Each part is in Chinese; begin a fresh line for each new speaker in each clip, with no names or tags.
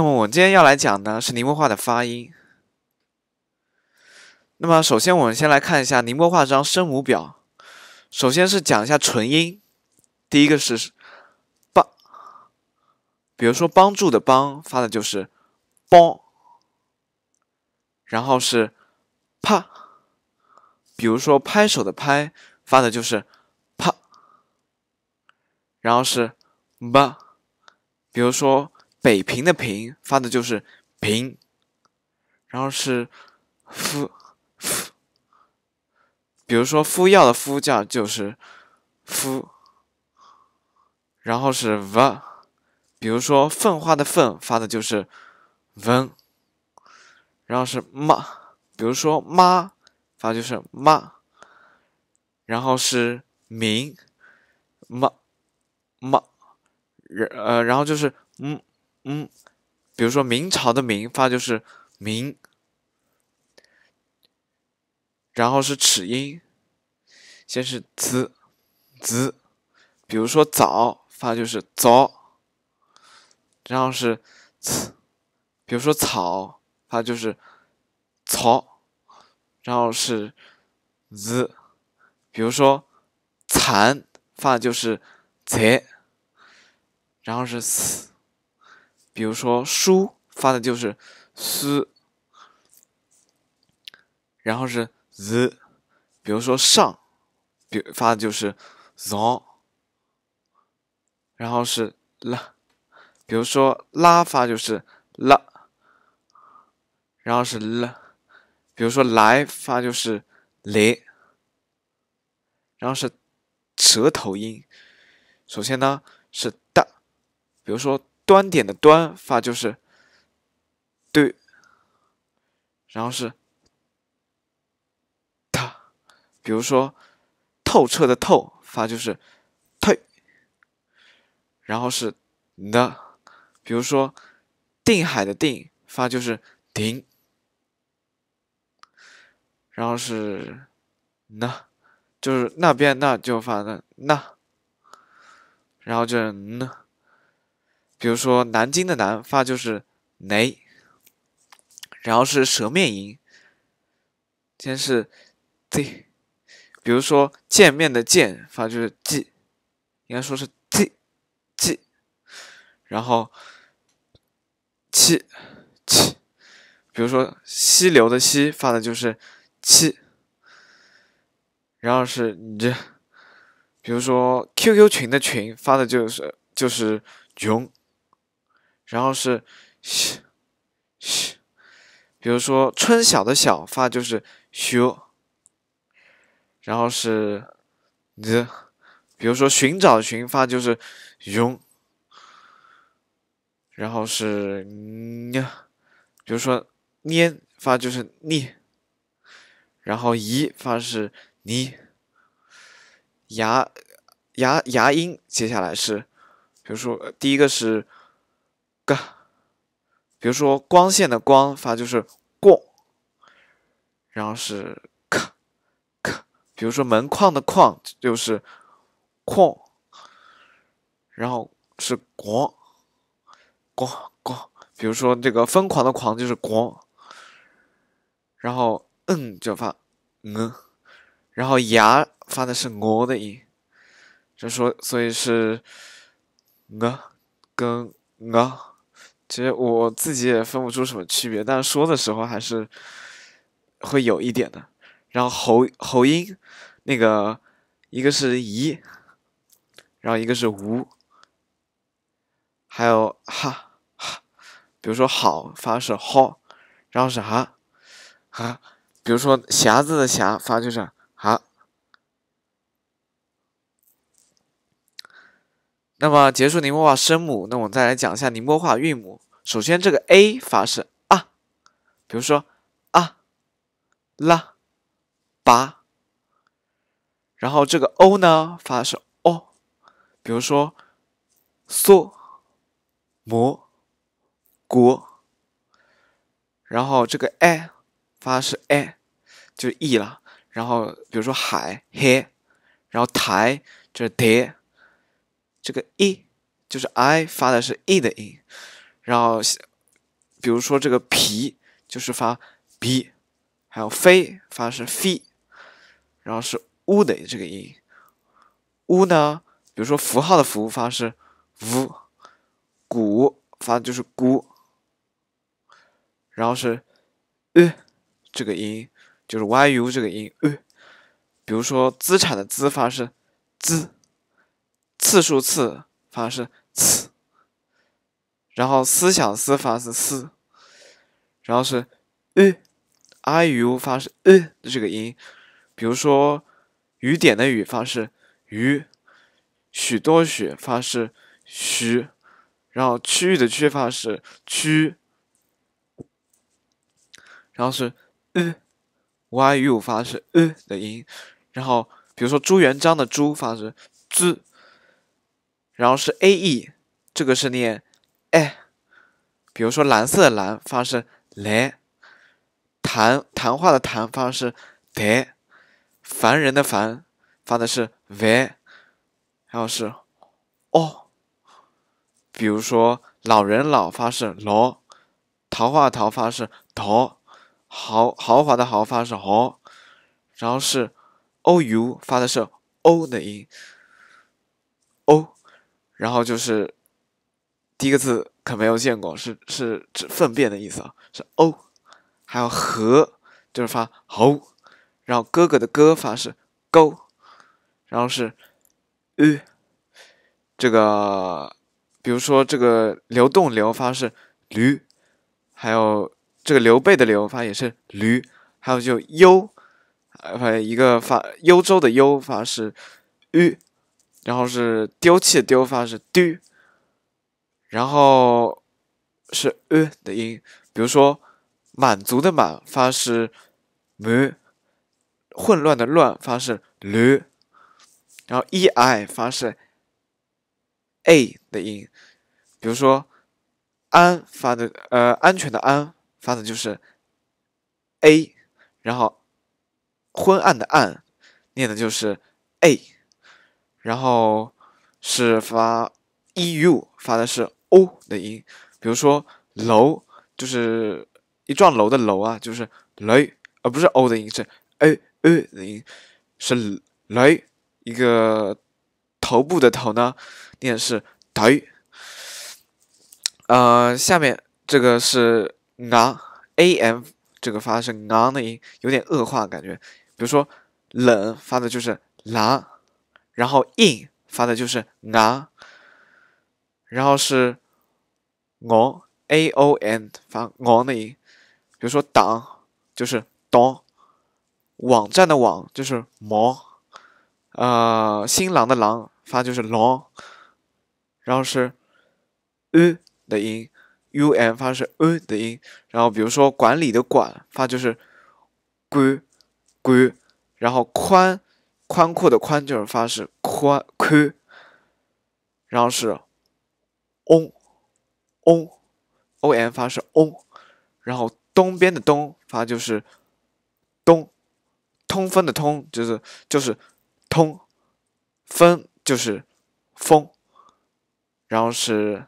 那么我今天要来讲呢是宁波话的发音。那么首先我们先来看一下宁波话这张声母表。首先是讲一下纯音，第一个是帮，比如说帮助的帮发的就是帮。然后是啪，比如说拍手的拍发的就是啪。然后是吧，比如说。北平的平发的就是平，然后是夫夫，比如说夫要的夫叫就是夫，然后是 v，比如说粪化的粪发的就是 v，然后是妈，比如说妈发就是妈，然后是明，妈妈，然呃，然后就是嗯。嗯，比如说明朝的“明”发就是“明”，然后是齿音，先是滋滋，比如说“早”发就是“早”，然后是呲，比如说“草”发就是“草”，然后是滋，比如说“残”发就是“蚕。然后是死。比如说“书”发的就是 “s”，然后是 “z”。比如说“上”，比发的就是 “zang”，然后是 “l”。比如说“拉”发就是 l 然后是 “l”。比如说“来”发就是来”，然后是舌头音。首先呢是 “d”，比如说。端点的“端”发就是“对”，然后是“他”。比如说“透彻”的“透”发就是“退”，然后是“呢”。比如说“定海”的“定”发就是“停”，然后是“呢”，就是那边那就发的“那”，然后就是“呢”。比如说南京的南发就是雷，然后是舌面音，先是 z，比如说见面的见发就是 g，应该说是 z g，然后七七，比如说溪流的溪发的就是七，然后是你这，比如说 QQ 群的群发的就是就是群。然后是，比如说“春晓”的“晓”发就是“嘘”，然后是“你，比如说“寻找”的“寻”发就是“寻”，然后是“捏”，比如说“捏”发就是“捏”，然后“一”发是“泥”，牙牙牙音，接下来是，比如说第一个是。个，比如说光线的光发就是过，然后是克克，比如说门框的框就是框，然后是国国国，比如说这个疯狂的狂就是国，然后嗯就发嗯，然后牙发的是鹅的音，就说所以是鹅跟鹅。其实我自己也分不出什么区别，但是说的时候还是会有一点的。然后喉喉音，那个一个是咦”，然后一个是无”，还有哈哈，比如说好发是好，然后是哈哈，比如说匣子的匣发就是哈。那么结束宁波话声母，那我们再来讲一下宁波话韵母。首先，这个 a 发是啊，比如说啊、啦、吧。然后这个 o 呢发是 o，比如说梭、摩、国。然后这个 a 发是 a，就是 e 了。然后比如说海、he，然后台就是得。这个 “e” 就是 “i” 发的是 “e” 的音，然后比如说这个“皮”就是发 b，还有“飞”发的是 “f”，然后是 “u” 的这个音，“u” 呢，比如说“符号”的“符”发是 “u”，“ 古”发的就是 “gu”，然后是呃、这个音，就是 “yu” 这个音呃、比如说“资产”的“资”发是 z 次数次发是次，然后思想思发是思，然后是呃 i u 发是的这个音，比如说雨点的雨发是雨，许多许发是许，然后区域的区发是区，然后是呃 y u 发是呃的音，然后比如说朱元璋的朱发是 z。然后是 a e，这个是念，哎，比如说蓝色的蓝发是来，谈谈话的谈发是得，烦人的烦发的是喂，然后是哦，比如说老人老发是老，桃花桃发是桃，豪豪华的豪发是豪，然后是 o u 发的是 o 的音，o。然后就是第一个字可没有见过，是是指粪便的意思啊，是欧，还有和就是发猴，然后哥哥的哥发是勾，然后是呃，这个比如说这个流动流发是驴，还有这个刘备的刘发也是驴，还有就幽，呃，一个发幽州的幽发是驴。然后是丢弃的丢发是丢，然后是呃的音，比如说满足的满发是满，混乱的乱发是驴，然后 ei 发是 a 的音，比如说安发的呃安全的安发的就是 a，然后昏暗的暗念的就是 a。然后是发 e u 发的是 o 的音，比如说楼就是一幢楼的楼啊，就是雷啊，不是 o 的音是 a a 的音，是雷一个头部的头呢念是头。呃，下面这个是 a a m 这个发的是 a 的音，有点恶化感觉，比如说冷发的就是狼。然后 in 发的就是拿。然后是昂 a o n 发昂的音，比如说党就是党，网站的网就是 n 呃新郎的郎发就是 l 然后是 u 的音 u n 发是 u 的音，然后比如说管理的管发就是 gu，gu，然后宽。宽阔的宽就是发是宽宽，然后是翁翁，o n 发是翁，然后东边的东发就是东，通风的通就是就是通风就是风，然后是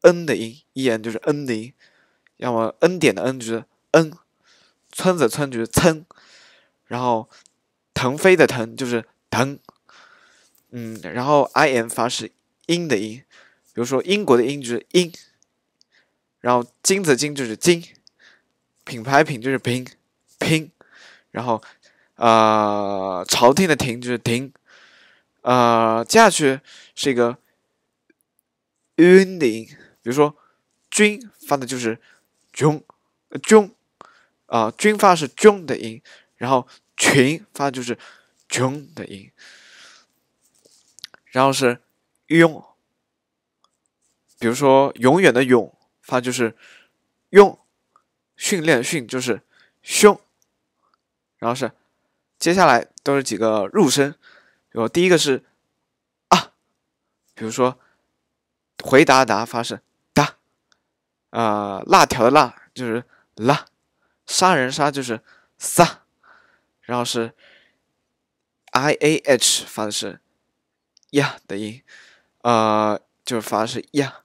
n 的音，e n 就是 n 的音，要么 n 点的 n 就是 n，村子村就是村，然后。腾飞的腾就是腾，嗯，然后 i n 发是英的英，比如说英国的英就是英，然后金子金就是金，品牌品就是品拼，然后呃朝廷的廷就是廷，呃，接下去是一个 u n i 比如说军发的就是军军，啊军发是军的音，然后。群发就是“群”的音，然后是“用，比如说“永远”的“永”发就是“用，训练训就是“凶，然后是接下来都是几个入声，有第一个是“啊”，比如说“回答答”发是“答”，啊，辣条的“辣”就是“辣”，杀人杀就是“杀”。然后是 i a h 发的是呀的音，呃，就是发的是呀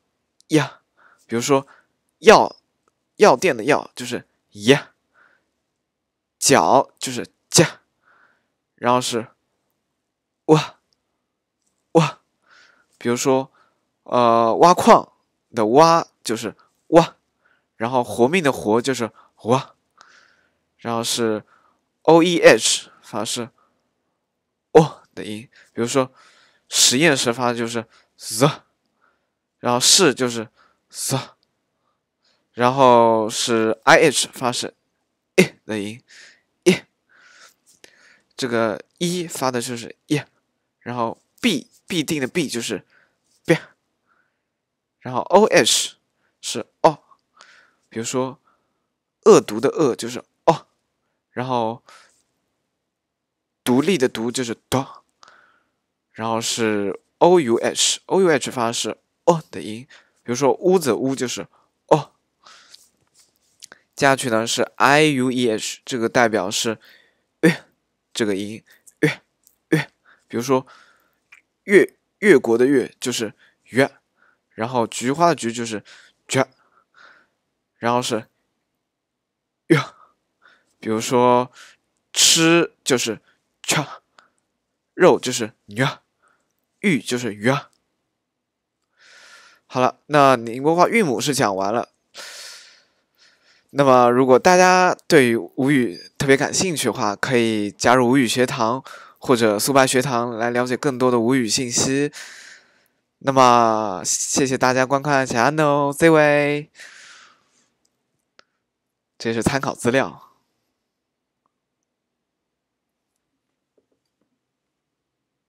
呀，比如说药药店的药就是呀，脚就是脚，然后是哇哇，比如说呃挖矿的挖就是哇，然后活命的活就是哇，然后是。o e h 发是哦的音，比如说实验室发的就是 z，然后是就是 z，然后是 i h 发是 e 的音，e，这个 e 发的就是 e，然后 b 必定的 b 就是 b，然后 o h 是 o，比如说恶毒的恶就是。然后，独立的“独”就是“独”，然后是 “o u h”，“o u h” 发的是“ o 的音，比如说“屋子”，“屋”就是“ o，接下去呢是 “i u e h”，这个代表是“月”这个音，“月”“月”，比如说“越”“越国”的“越”就是“越”，然后“菊花”的“菊”就是“菊”，然后是“哟”。比如说，吃就是吃，肉就是鱼，玉鱼就是鱼。好了，那宁波话韵母是讲完了。那么，如果大家对于吴语特别感兴趣的话，可以加入吴语学堂或者苏白学堂来了解更多的吴语信息。那么，谢谢大家观看，小下诺这位，这是参考资料。